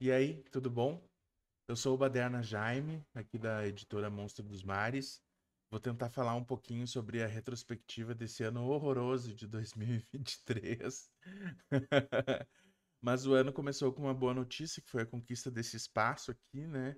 E aí, tudo bom? Eu sou o Baderna Jaime, aqui da editora Monstro dos Mares. Vou tentar falar um pouquinho sobre a retrospectiva desse ano horroroso de 2023. Mas o ano começou com uma boa notícia, que foi a conquista desse espaço aqui, né?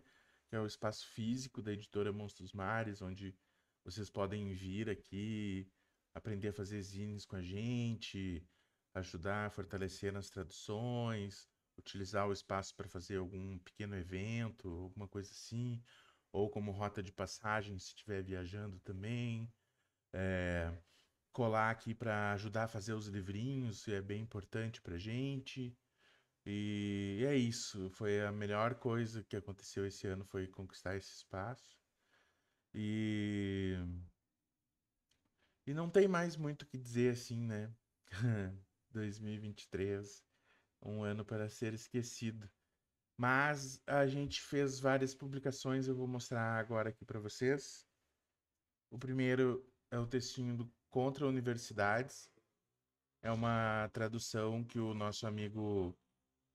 Que é o espaço físico da editora Monstro dos Mares, onde vocês podem vir aqui, aprender a fazer zines com a gente, ajudar a fortalecer nas traduções, utilizar o espaço para fazer algum pequeno evento, alguma coisa assim, ou como rota de passagem se estiver viajando também. É, colar aqui para ajudar a fazer os livrinhos, é bem importante para gente. E é isso, foi a melhor coisa que aconteceu esse ano foi conquistar esse espaço. E e não tem mais muito o que dizer assim, né? 2023 Um ano para ser esquecido. Mas a gente fez várias publicações, eu vou mostrar agora aqui para vocês. O primeiro é o textinho do Contra Universidades. É uma tradução que o nosso amigo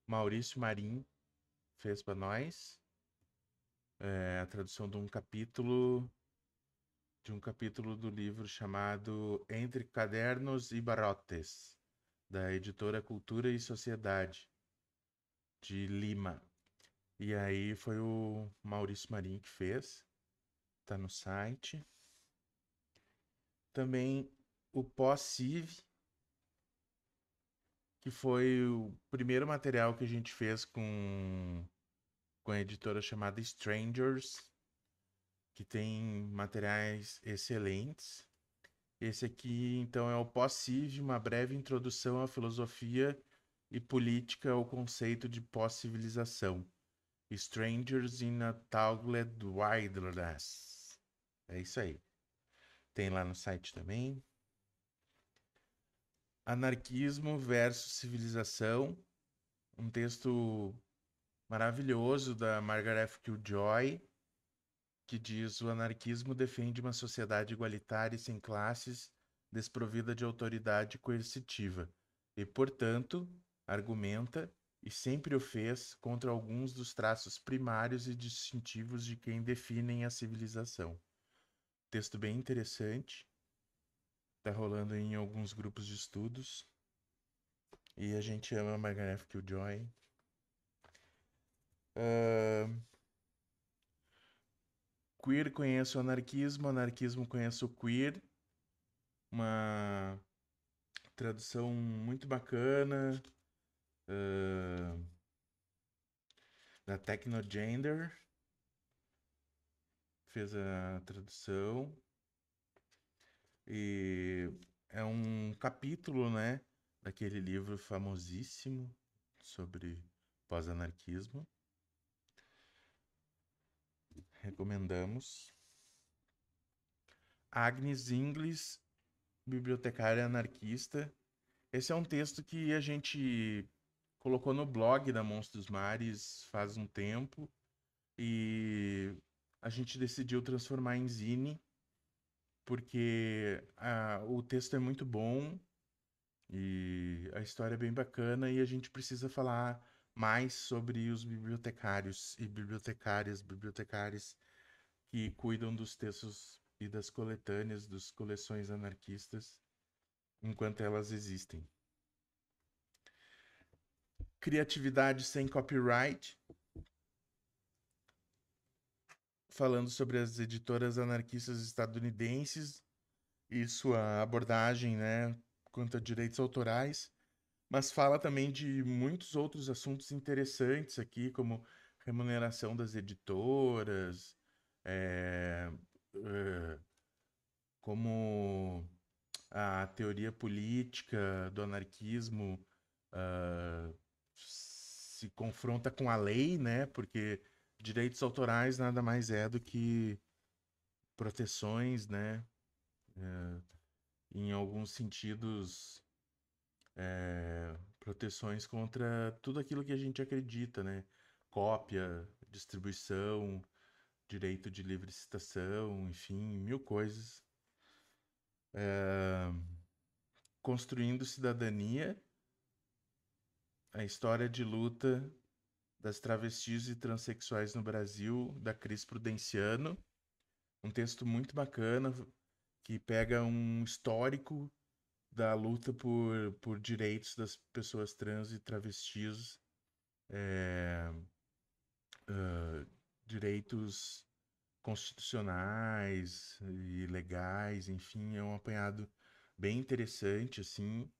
Maurício Marim fez para nós. É a tradução de um capítulo de um capítulo do livro chamado Entre Cadernos e barotes da editora Cultura e Sociedade, de Lima. E aí foi o Maurício Marinho que fez, tá no site. Também o Pós-Civ, que foi o primeiro material que a gente fez com, com a editora chamada Strangers, que tem materiais excelentes. Esse aqui, então, é o pós-civ, uma breve introdução à filosofia e política ao conceito de pós-civilização. Strangers in a Taugled Wilderness. É isso aí. Tem lá no site também. Anarquismo versus civilização. Um texto maravilhoso da Margaret F. Joy que diz: o anarquismo defende uma sociedade igualitária e sem classes, desprovida de autoridade coercitiva, e, portanto, argumenta e sempre o fez contra alguns dos traços primários e distintivos de quem definem a civilização. Texto bem interessante, está rolando em alguns grupos de estudos. E a gente ama Margaret Killjoy. Uh, queer conhece o anarquismo, anarquismo conhece o queer. Uma tradução muito bacana uh, da Technogender. Fez a tradução. E é um capítulo, né, daquele livro famosíssimo sobre pós-anarquismo recomendamos. Agnes Inglis, bibliotecária anarquista. Esse é um texto que a gente colocou no blog da Monstros Mares faz um tempo e a gente decidiu transformar em zine porque a, o texto é muito bom e a história é bem bacana e a gente precisa falar mais sobre os bibliotecários e bibliotecárias, bibliotecários que cuidam dos textos e das coletâneas, das coleções anarquistas, enquanto elas existem. Criatividade sem copyright. Falando sobre as editoras anarquistas estadunidenses e sua abordagem né, quanto a direitos autorais mas fala também de muitos outros assuntos interessantes aqui, como remuneração das editoras, é, como a teoria política do anarquismo uh, se confronta com a lei, né? Porque direitos autorais nada mais é do que proteções, né? Uh, em alguns sentidos é, proteções contra tudo aquilo que a gente acredita, né? Cópia, distribuição, direito de livre citação, enfim, mil coisas. É, construindo cidadania, a história de luta das travestis e transexuais no Brasil, da Cris Prudenciano. Um texto muito bacana que pega um histórico da luta por, por direitos das pessoas trans e travestis, é, uh, direitos constitucionais e legais, enfim, é um apanhado bem interessante, assim.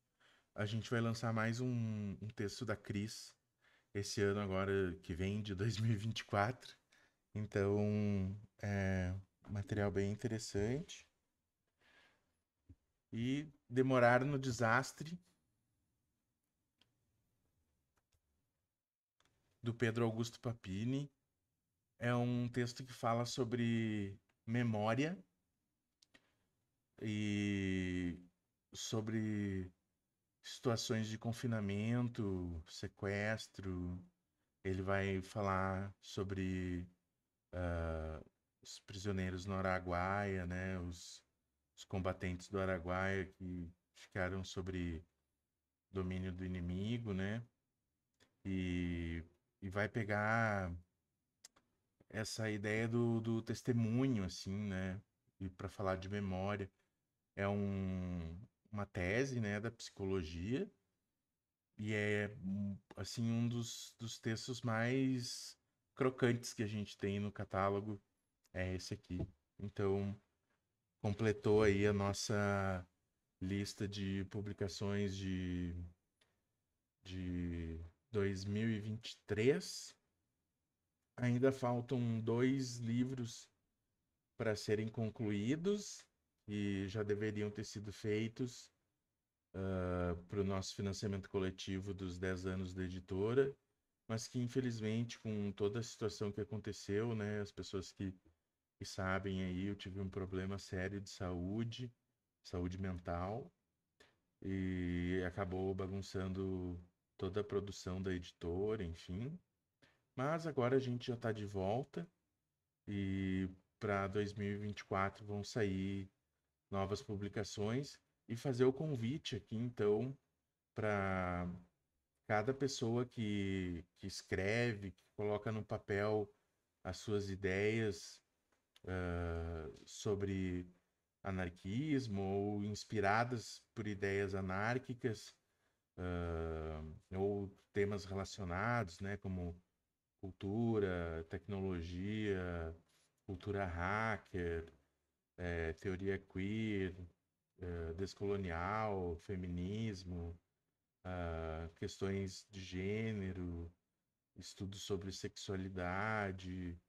A gente vai lançar mais um, um texto da Cris esse ano agora, que vem de 2024. Então, é material bem interessante e demoraram no desastre do Pedro Augusto Papini. É um texto que fala sobre memória e sobre situações de confinamento, sequestro. Ele vai falar sobre uh, os prisioneiros no Araguaia, né? Os, os combatentes do Araguaia que ficaram sobre domínio do inimigo, né? E, e vai pegar essa ideia do, do testemunho, assim, né? E para falar de memória, é um, uma tese, né, da psicologia e é assim um dos, dos textos mais crocantes que a gente tem no catálogo é esse aqui. Então completou aí a nossa lista de publicações de, de 2023. Ainda faltam dois livros para serem concluídos e já deveriam ter sido feitos uh, ah, para o nosso financiamento coletivo dos 10 anos da editora, mas que infelizmente com toda a situação que aconteceu, né, as pessoas que e sabem aí, eu tive um problema sério de saúde, saúde mental, e acabou bagunçando toda a produção da editora, enfim. Mas agora a gente já está de volta e para 2024 vão sair novas publicações e fazer o convite aqui então para cada pessoa que, que escreve, que coloca no papel as suas ideias uh, sobre anarquismo ou inspiradas por ideias anárquicas uh, ou temas relacionados, né, como cultura, tecnologia, cultura hacker, é, teoria queer, é, descolonial, feminismo, uh, questões de gênero, estudos sobre sexualidade,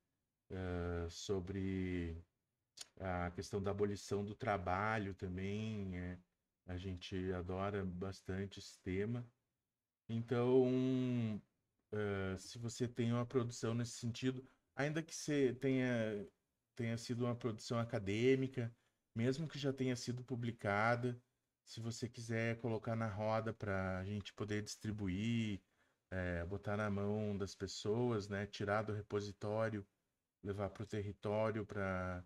sobre a questão da abolição do trabalho também. É, a gente adora bastante esse tema. Então, uh, se você tem uma produção nesse sentido, ainda que você tenha, tenha sido uma produção acadêmica, mesmo que já tenha sido publicada, se você quiser colocar na roda para a gente poder distribuir, é, botar na mão das pessoas, né, tirar do repositório levar para o território para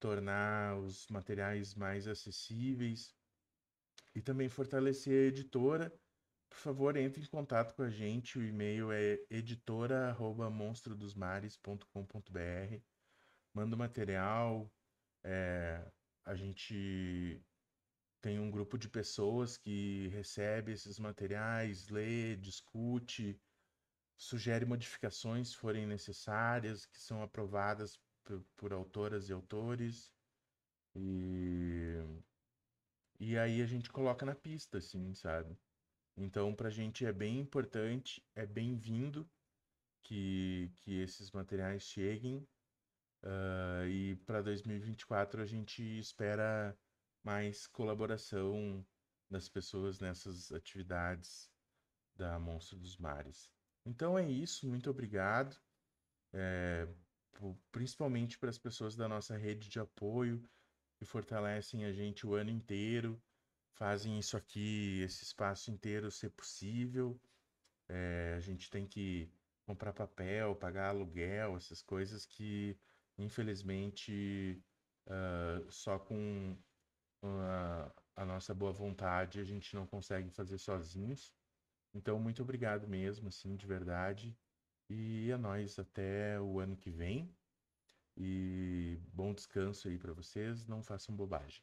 tornar os materiais mais acessíveis e também fortalecer a editora. Por favor, entre em contato com a gente. O e-mail é editora@monstrodosmares.com.br. Manda o material. É, a gente tem um grupo de pessoas que recebe esses materiais, lê, discute, sugere modificações forem necessárias, que são aprovadas por, por autoras e autores. E, e aí a gente coloca na pista, assim, sabe? Então, para a gente é bem importante, é bem-vindo que, que esses materiais cheguem. Uh, e para 2024 a gente espera mais colaboração das pessoas nessas atividades da Monstro dos Mares. Então é isso, muito obrigado. É, principalmente para as pessoas da nossa rede de apoio que fortalecem a gente o ano inteiro, fazem isso aqui, esse espaço inteiro ser possível. É, a gente tem que comprar papel, pagar aluguel, essas coisas que, infelizmente, uh, só com uh, a nossa boa vontade a gente não consegue fazer sozinhos. Então, muito obrigado mesmo, assim, de verdade. E é nóis até o ano que vem. E bom descanso aí para vocês. Não façam bobagem.